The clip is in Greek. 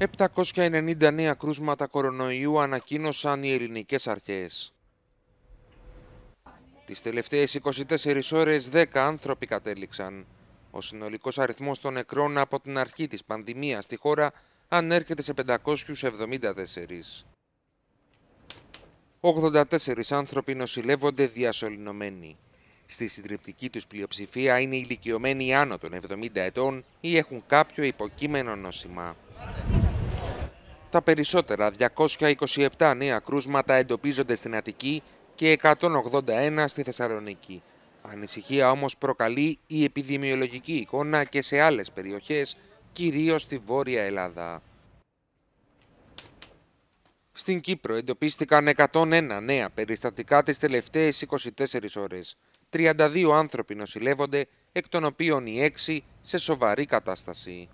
790 νέα κρούσματα κορονοϊού ανακοίνωσαν οι ελληνικές αρχές. Τις τελευταίες 24 ώρες 10 άνθρωποι κατέληξαν. Ο συνολικός αριθμός των νεκρών από την αρχή της πανδημίας στη χώρα ανέρχεται σε 574. 84 άνθρωποι νοσηλεύονται διασωληνωμένοι. Στη συντριπτική τους πλειοψηφία είναι ηλικιωμένοι άνω των 70 ετών ή έχουν κάποιο υποκείμενο νόσημα. Τα περισσότερα, 227 νέα κρούσματα εντοπίζονται στην Αττική και 181 στη Θεσσαλονίκη. Ανησυχία όμως προκαλεί η επιδημιολογική εικόνα και σε άλλες περιοχές, κυρίως στη Βόρεια Ελλάδα. Στην Κύπρο εντοπίστηκαν 101 νέα περιστατικά τις τελευταίες 24 ώρες. 32 άνθρωποι νοσηλεύονται, εκ των οποίων οι 6 σε σοβαρή κατάσταση.